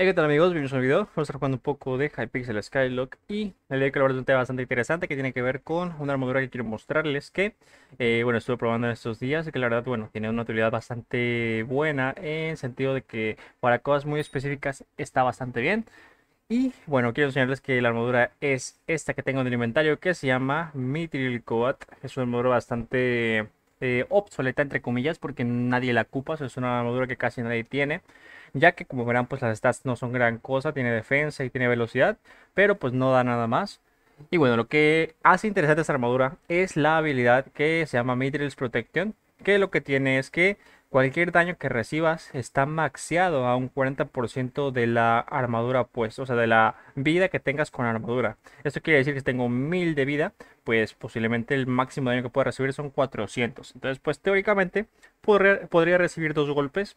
Hey, ¿qué tal amigos? Bienvenidos a un video. Vamos a estar jugando un poco de Hypixel Skylock y el día que hablar es un tema bastante interesante que tiene que ver con una armadura que quiero mostrarles que, eh, bueno, estuve probando en estos días y que la verdad, bueno, tiene una utilidad bastante buena en sentido de que para cosas muy específicas está bastante bien. Y bueno, quiero enseñarles que la armadura es esta que tengo en el inventario que se llama Mithril Coat. Es una armadura bastante eh, obsoleta, entre comillas, porque nadie la ocupa. es una armadura que casi nadie tiene ya que como verán pues las stats no son gran cosa, tiene defensa y tiene velocidad, pero pues no da nada más. Y bueno, lo que hace interesante esta armadura es la habilidad que se llama Midrills Protection, que lo que tiene es que cualquier daño que recibas está maxeado a un 40% de la armadura pues, o sea, de la vida que tengas con armadura. Esto quiere decir que si tengo 1000 de vida, pues posiblemente el máximo daño que pueda recibir son 400. Entonces, pues teóricamente podría recibir dos golpes,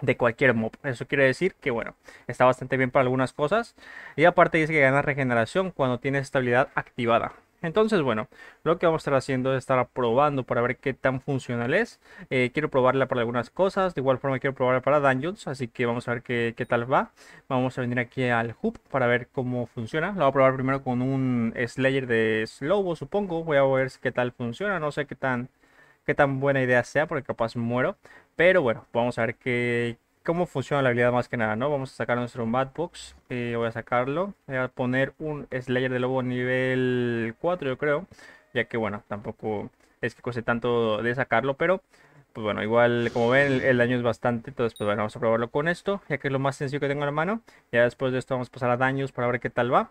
de cualquier mob. Eso quiere decir que, bueno, está bastante bien para algunas cosas. Y aparte dice que gana regeneración cuando tiene estabilidad activada. Entonces, bueno, lo que vamos a estar haciendo es estar probando para ver qué tan funcional es. Eh, quiero probarla para algunas cosas, de igual forma quiero probarla para dungeons, así que vamos a ver qué, qué tal va. Vamos a venir aquí al hub para ver cómo funciona. Lo voy a probar primero con un Slayer de Slobo, supongo. Voy a ver qué tal funciona, no sé qué tan qué tan buena idea sea, porque capaz muero. Pero bueno, vamos a ver qué, cómo funciona la habilidad más que nada, ¿no? Vamos a sacar nuestro Madbox. Eh, voy a sacarlo. Voy a poner un Slayer de Lobo nivel 4, yo creo. Ya que, bueno, tampoco es que cueste tanto de sacarlo, pero... Pues bueno, igual como ven el, el daño es bastante, entonces pues bueno, vamos a probarlo con esto, ya que es lo más sencillo que tengo en la mano. Ya después de esto vamos a pasar a daños para ver qué tal va.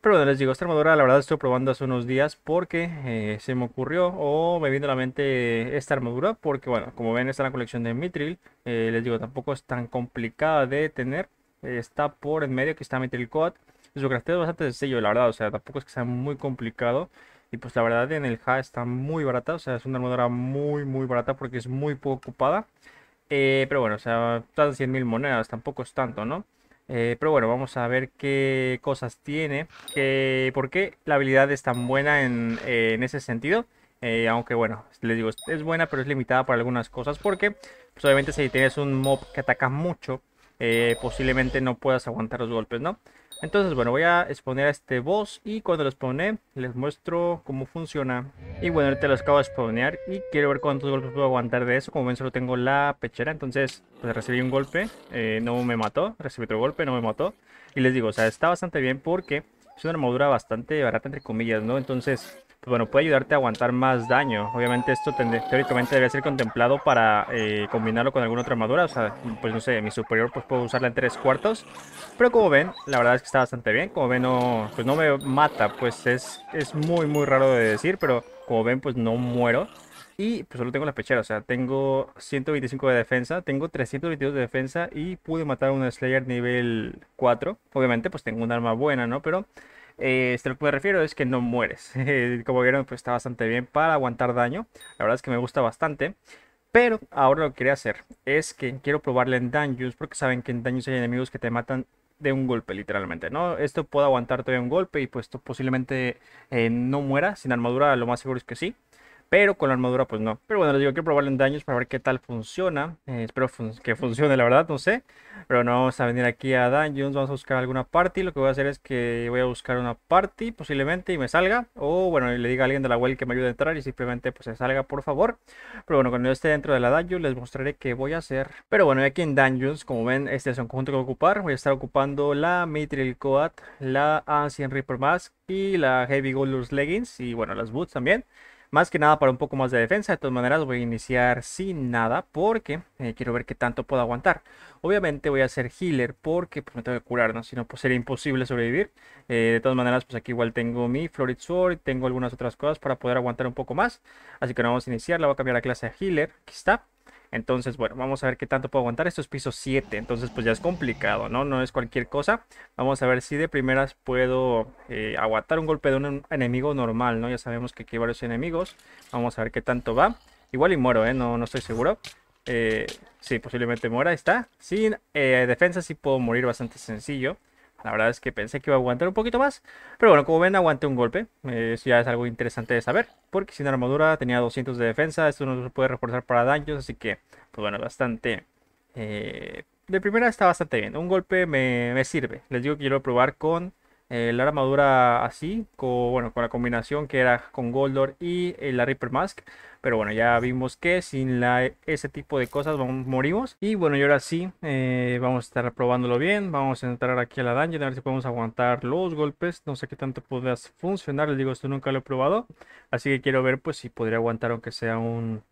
Pero bueno, les digo, esta armadura la verdad estoy probando hace unos días porque eh, se me ocurrió o me vino a la mente esta armadura. Porque bueno, como ven está en la colección de Mitril. Eh, les digo, tampoco es tan complicada de tener. está por en medio, que está Mitril Coat. Su crafteo es bastante sencillo, la verdad. O sea, tampoco es que sea muy complicado. Y pues la verdad en el HA está muy barata. O sea, es una armadura muy, muy barata porque es muy poco ocupada. Eh, pero bueno, o sea, están 100.000 monedas, tampoco es tanto, ¿no? Eh, pero bueno, vamos a ver qué cosas tiene. ¿Por qué la habilidad es tan buena en, eh, ese sentido? Eh, aunque bueno, les digo, es buena pero es limitada para algunas cosas. Porque pues, obviamente si tienes un mob que ataca mucho, posiblemente no puedas aguantar los golpes, ¿no? Entonces, bueno, voy a exponer a este boss y cuando lo expone les muestro cómo funciona. Y bueno, ahorita los acabo de exponer y quiero ver cuántos golpes puedo aguantar de eso. Como ven, solo tengo la pechera, entonces pues, recibí un golpe, eh, no me mató, recibí otro golpe, no me mató. Y les digo, o sea, está bastante bien porque es una armadura bastante barata, entre comillas, ¿no? Entonces, bueno, puede ayudarte a aguantar más daño. Obviamente esto teóricamente debe ser contemplado para eh, combinarlo con alguna otra armadura. O sea, pues no sé, mi superior pues puedo usarla en tres cuartos. Pero como ven, la verdad es que está bastante bien. Como ven, no, pues no me mata. Pues es, es muy, muy raro de decir, pero como ven, pues no muero. Y pues solo tengo la pechera, o sea, tengo 125 de defensa, tengo 322 de defensa y pude matar a un Slayer nivel 4. Obviamente pues tengo un arma buena, ¿no? Pero eh, este, lo que me refiero es que no mueres. Como vieron, pues está bastante bien para aguantar daño. La verdad es que me gusta bastante. Pero ahora lo que quería hacer es que quiero probarle en Dungeons, porque saben que en Dungeons hay enemigos que te matan de un golpe, literalmente, ¿no? Esto puede aguantar todavía un golpe y pues esto posiblemente eh, no muera sin armadura, lo más seguro es que sí. Pero con la armadura, pues no. Pero bueno, les digo, quiero probarlo en daños para ver qué tal funciona. Eh, espero que funcione, la verdad, no sé. Pero no vamos a venir aquí a dungeons. Vamos a buscar alguna party. Lo que voy a hacer es que voy a buscar una party, posiblemente, y me salga. O bueno, y le diga a alguien de la web que me ayude a entrar y simplemente pues se salga, por favor. Pero bueno, cuando yo esté dentro de la dungeon, les mostraré qué voy a hacer. Pero bueno, aquí en dungeons, como ven, este es un conjunto que voy a ocupar. Voy a estar ocupando la Mithril Coat, la Ancient Reaper Mask y la Heavy Golders Leggings. Y bueno, las boots también. Más que nada para un poco más de defensa. De todas maneras voy a iniciar sin nada porque eh, quiero ver qué tanto puedo aguantar. Obviamente voy a hacer healer porque pues, me tengo que curar, ¿no? Si no, pues sería imposible sobrevivir. Eh, de todas maneras, pues aquí igual tengo mi Florid Sword. Tengo algunas otras cosas para poder aguantar un poco más. Así que no vamos a iniciar. La voy a cambiar la clase a healer. Aquí está. Entonces, bueno, vamos a ver qué tanto puedo aguantar. Esto es piso 7, entonces pues ya es complicado, ¿no? No es cualquier cosa. Vamos a ver si de primeras puedo eh, aguantar un golpe de un enemigo normal, ¿no? Ya sabemos que aquí hay varios enemigos. Vamos a ver qué tanto va. Igual y muero, ¿eh? No, no estoy seguro. Eh, sí, posiblemente muera, está. Sin eh, defensa sí puedo morir bastante sencillo. La verdad es que pensé que iba a aguantar un poquito más. Pero bueno, como ven, aguanté un golpe. Eso ya es algo interesante de saber. Porque sin armadura tenía 200 de defensa. Esto no se puede reforzar para daños. Así que, pues bueno, bastante... Eh, de primera está bastante bien. Un golpe me, sirve. Les digo que yo probar con eh, la armadura así, con, bueno, con la combinación que era con Goldor y eh, la Reaper Mask. Pero bueno, ya vimos que sin ese tipo de cosas vamos, morimos. Y bueno, y ahora sí, eh, vamos a estar probándolo bien. Vamos a entrar aquí a la dungeon a ver si podemos aguantar los golpes. No sé qué tanto podrás funcionar. Les digo, esto nunca lo he probado. Así que quiero ver pues si podría aguantar aunque sea un,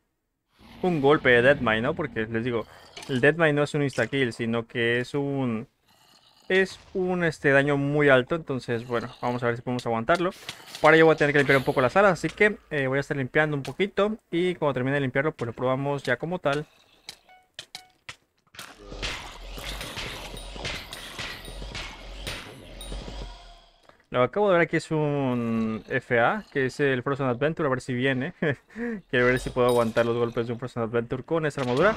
un golpe de Deadmine, ¿no? Porque les digo, el Deadmine no es un insta-kill, sino que es un es un este, daño muy alto, entonces bueno, vamos a ver si podemos aguantarlo. Para ello voy a tener que limpiar un poco las alas, así que eh, voy a estar limpiando un poquito y cuando termine de limpiarlo pues lo probamos ya como tal. Lo acabo de ver aquí es un FA, que es el Frozen Adventure, a ver si viene. Quiero ver si puedo aguantar los golpes de un Frozen Adventure con esa armadura.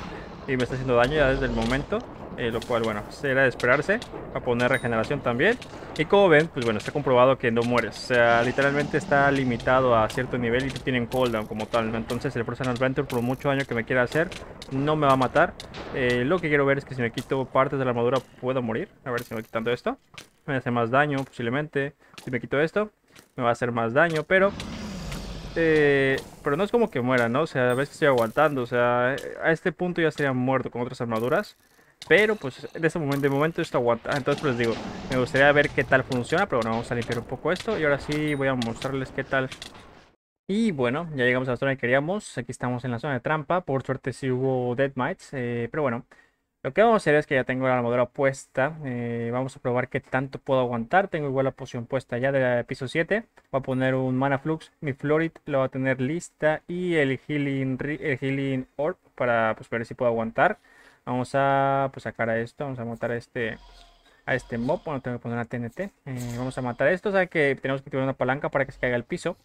Y me está haciendo daño ya desde el momento. Eh, lo cual, bueno, será de esperarse. A poner regeneración también. Y como ven, pues bueno, está comprobado que no mueres. O sea, literalmente está limitado a cierto nivel y tienen cooldown como tal. Entonces el personal Adventure, por mucho daño que me quiera hacer, no me va a matar. Eh, lo que quiero ver es que si me quito partes de la armadura, puedo morir. A ver si me voy quitando esto. Me hace más daño, posiblemente. Si me quito esto, me va a hacer más daño, pero... Eh, pero no es como que muera, ¿no? O sea, a veces estoy aguantando. O sea, a este punto ya estaría muerto con otras armaduras. Pero pues de ese momento, de momento esto aguanta Entonces pues les digo, me gustaría ver qué tal funciona Pero bueno, vamos a limpiar un poco esto Y ahora sí voy a mostrarles qué tal Y bueno, ya llegamos a la zona que queríamos Aquí estamos en la zona de trampa Por suerte sí hubo Dead Mites eh, Pero bueno, lo que vamos a hacer es que ya tengo la armadura puesta eh, Vamos a probar qué tanto puedo aguantar Tengo igual la poción puesta ya del piso 7 Voy a poner un Mana Flux Mi Florid lo va a tener lista Y el Healing, el healing Orb para pues, ver si puedo aguantar Vamos a pues, sacar a esto. Vamos a matar a este a este mob. Bueno, tengo que poner una TNT. Eh, vamos a matar a esto. O sea que tenemos que tirar una palanca para que se caiga el piso.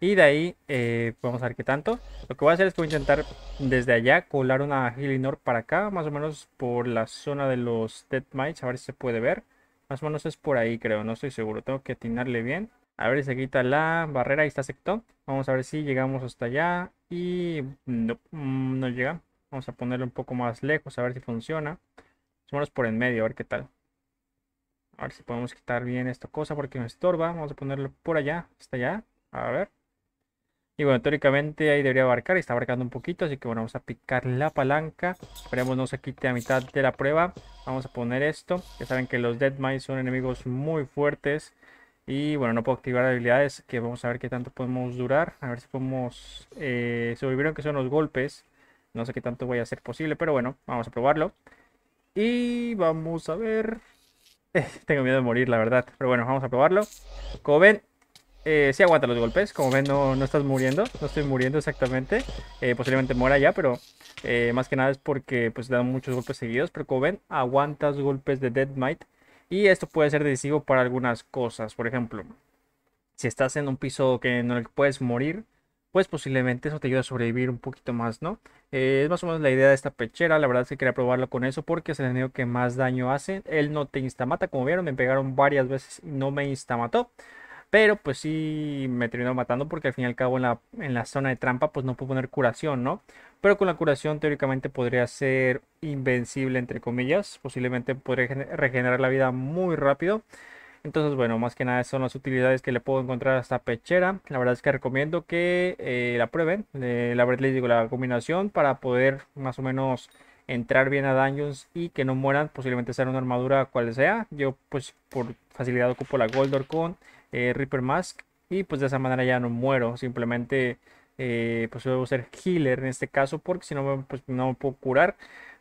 Y de ahí eh, vamos a ver qué tanto. Lo que voy a hacer es que voy a intentar desde allá colar una Hillinor para acá. Más o menos por la zona de los Dead Mites. A ver si se puede ver. Más o menos es por ahí creo. No estoy seguro. Tengo que atinarle bien. A ver si se quita la barrera. Ahí está sector. Vamos a ver si llegamos hasta allá. Y no, mm, no llega. Vamos a ponerlo un poco más lejos, a ver si funciona. Somos por en medio, a ver qué tal. A ver si podemos quitar bien esta cosa porque me estorba. Vamos a ponerlo por allá, hasta allá. A ver. Y bueno, teóricamente ahí debería abarcar y está abarcando un poquito. Así que bueno, vamos a picar la palanca. Esperemos no se quite a mitad de la prueba. Vamos a poner esto. Ya saben que los Deadmines son enemigos muy fuertes. Y bueno, no puedo activar habilidades que vamos a ver qué tanto podemos durar. A ver si podemos eh, que que son los golpes. No sé qué tanto voy a hacer posible, pero bueno, vamos a probarlo. Y vamos a ver... tengo miedo de morir, la verdad. Pero bueno, vamos a probarlo. Coben ven, eh, sí aguanta los golpes. Como ven, no, estás muriendo. No estoy muriendo exactamente. Eh, posiblemente muera ya, pero eh, más que nada es porque pues dan muchos golpes seguidos. Pero Coben aguantas golpes de Deadmite. Y esto puede ser decisivo para algunas cosas. Por ejemplo, si estás en un piso que no puedes morir, pues posiblemente eso te ayuda a sobrevivir un poquito más, ¿no? Eh, es más o menos la idea de esta pechera, la verdad es que quería probarlo con eso porque es el enemigo que más daño hace. Él no te instamata, como vieron, me pegaron varias veces y no me instamató. Pero pues sí me terminó matando porque al fin y al cabo en la, en la zona de trampa pues no puedo poner curación, ¿no? Pero con la curación teóricamente podría ser invencible entre comillas. Posiblemente podría regenerar la vida muy rápido. Entonces, bueno, más que nada son las utilidades que le puedo encontrar a esta pechera. La verdad es que recomiendo que eh, la prueben. Eh, la verdad les digo, la combinación para poder más o menos entrar bien a dungeons y que no mueran, posiblemente sea una armadura cual sea. Yo pues por facilidad ocupo la Goldor con eh, Reaper Mask y pues de esa manera ya no muero, simplemente pues debo ser healer en este caso porque si no pues no me puedo curar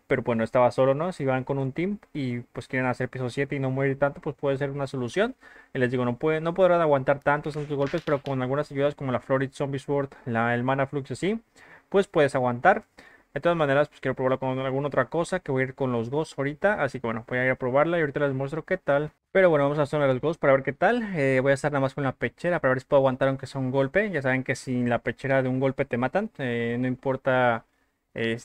pero bueno, pues, estaba solo, ¿no? Si van con un team y pues quieren hacer piso 7 y no morir tanto, pues puede ser una solución. Y les digo, no, puede, no podrán aguantar tantos, tantos golpes, pero con algunas ayudas como la Florid Zombie Sword, la, el Mana Flux así, pues puedes aguantar. De todas maneras, pues quiero probarla con alguna otra cosa, que voy a ir con los Ghosts ahorita, así que bueno, voy a ir a probarla y ahorita les muestro qué tal. Pero bueno, vamos a hacer los Ghosts para ver qué tal. Eh, voy a estar nada más con la pechera para ver si puedo aguantar aunque sea un golpe. Ya saben que sin la pechera de un golpe te matan, eh, no importa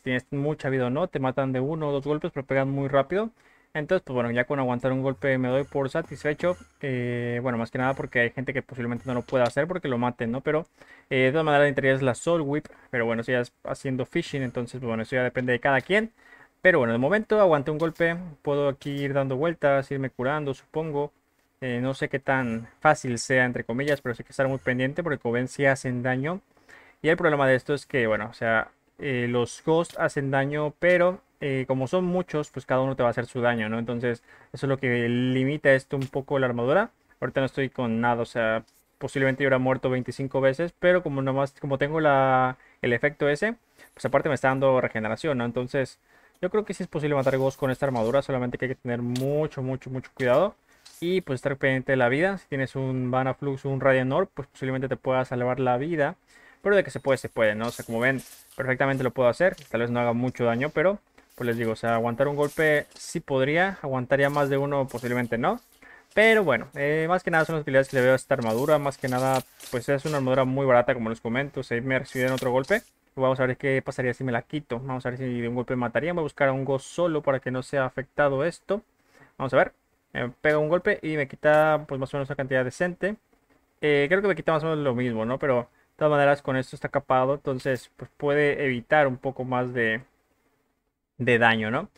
tienes mucha vida o no, te matan de uno o dos golpes, pero pegan muy rápido. Entonces, pues bueno, ya con aguantar un golpe me doy por satisfecho. Eh, bueno, más que nada porque hay gente que posiblemente no lo pueda hacer porque lo maten, ¿no? Pero eh, de todas maneras, la interior es la Soul Whip. Pero bueno, si ya es haciendo fishing, entonces, pues, bueno, eso ya depende de cada quien. Pero bueno, de momento aguanté un golpe. Puedo aquí ir dando vueltas, irme curando, supongo. Eh, no sé qué tan fácil sea, entre comillas, pero sí que estar muy pendiente porque como ven, sí hacen daño. Y el problema de esto es que, bueno, o sea, eh, los ghosts hacen daño, pero eh, como son muchos, pues cada uno te va a hacer su daño, ¿no? Entonces, eso es lo que limita esto un poco la armadura. Ahorita no estoy con nada, o sea, posiblemente yo hubiera muerto 25 veces, pero como nomás, como tengo el efecto ese, pues aparte me está dando regeneración, ¿no? Entonces, yo creo que sí es posible matar ghosts con esta armadura, solamente que hay que tener mucho, mucho, mucho cuidado. Y pues estar pendiente de la vida. Si tienes un Banaflux o un Radiant pues posiblemente te pueda salvar la vida. Pero de que se puede, se puede, ¿no? O sea, como ven, perfectamente lo puedo hacer. Tal vez no haga mucho daño, pero pues les digo, o sea, aguantar un golpe sí podría. Aguantaría más de uno, posiblemente no. Pero bueno, eh, más que nada son las habilidades que le veo a esta armadura. Más que nada, pues es una armadura muy barata, como les comento. O sea, me recibieron otro golpe. Vamos a ver qué pasaría si me la quito. Vamos a ver si de un golpe mataría. Voy a buscar a un Go solo para que no sea afectado esto. Vamos a ver. Me pega un golpe y me quita pues más o menos una cantidad decente. Eh, creo que me quita más o menos lo mismo, ¿no? Pero de todas maneras, con esto está capado, entonces pues, puede evitar un poco más de, de daño, ¿no?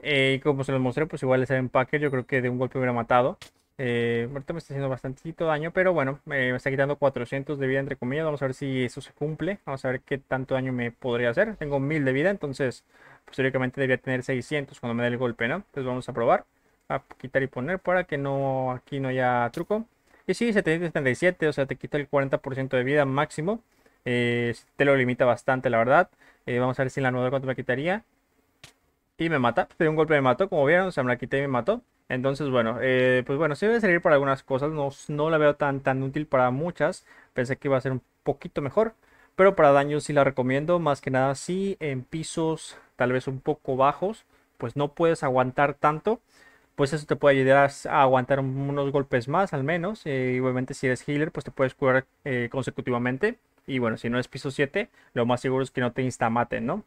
Eh, y como se los mostré, pues igual ese empaque yo creo que de un golpe hubiera matado. Eh, ahorita me está haciendo bastantito daño, pero bueno, eh, me está quitando 400 de vida entre comillas. Vamos a ver si eso se cumple. Vamos a ver qué tanto daño me podría hacer. Tengo 1000 de vida, entonces pues, teóricamente debería tener 600 cuando me dé el golpe, ¿no? Entonces vamos a probar. A quitar y poner para que no aquí no haya truco. Y sí, 777, o sea, te quita el 40% de vida máximo. Eh, te lo limita bastante, la verdad. Eh, vamos a ver si en la nueva cuánto me quitaría. Y me mata. De un golpe me mató, como vieron. O sea, me la quité y me mató. Entonces, bueno, eh, pues bueno, sí debe servir para algunas cosas. No, no la veo tan, tan útil para muchas. Pensé que iba a ser un poquito mejor. Pero para daño sí la recomiendo. Más que nada, sí, en pisos tal vez un poco bajos, pues no puedes aguantar tanto pues eso te puede ayudar a aguantar unos golpes más al menos. Igualmente, eh, obviamente si eres healer, pues te puedes curar eh, consecutivamente. Y bueno, si no es piso 7, lo más seguro es que no te instamaten, ¿no?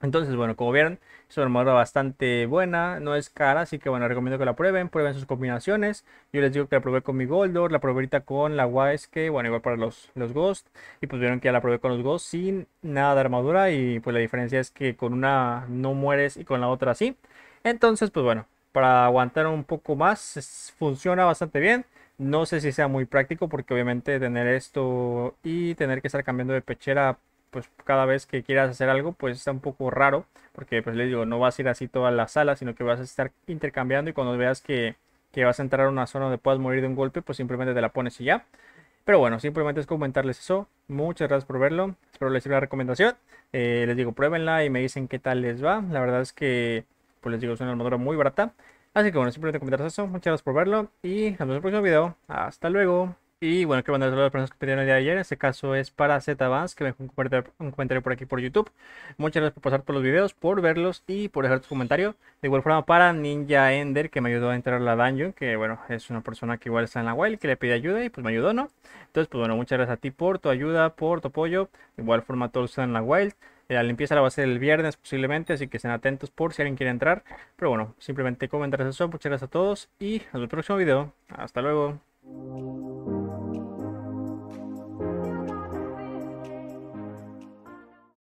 Entonces, bueno, como vieron, es una armadura bastante buena, no es cara, así que bueno, recomiendo que la prueben, prueben sus combinaciones. Yo les digo que la probé con mi Goldor, la probé ahorita con la Wise, que bueno, igual para los, los Ghost. Y pues vieron que ya la probé con los Ghost sin nada de armadura y pues la diferencia es que con una no mueres y con la otra sí. Entonces, pues bueno, para aguantar un poco más. Funciona bastante bien. No sé si sea muy práctico porque obviamente tener esto y tener que estar cambiando de pechera pues cada vez que quieras hacer algo pues está un poco raro porque pues les digo no vas a ir así toda la sala sino que vas a estar intercambiando y cuando veas que, que vas a entrar a una zona donde puedas morir de un golpe pues simplemente te la pones y ya. Pero bueno, simplemente es comentarles eso. Muchas gracias por verlo. Espero les sirva la recomendación. Eh, les digo, pruébenla y me dicen qué tal les va. La verdad es que pues les digo, es una armadura muy barata. Así que bueno, simplemente comentar eso. Muchas gracias por verlo. Y nos el próximo video. Hasta luego. Y bueno, quiero mandar saludos a las personas que pidieron el día de ayer. En este caso es para ZBans, que me dejó un comentario por aquí por YouTube. Muchas gracias por pasar por los videos, por verlos y por dejar tu comentario. De igual forma para Ninja Ender, que me ayudó a entrar a la dungeon, que bueno, es una persona que igual está en la wild, que le pide ayuda y pues me ayudó, ¿no? Entonces, pues bueno, muchas gracias a ti por tu ayuda, por tu apoyo. De igual forma todos están en la wild. Eh, la limpieza la va a hacer el viernes posiblemente, así que estén atentos por si alguien quiere entrar. Pero bueno, simplemente comentar eso. Muchas gracias a todos y hasta el próximo video. Hasta luego.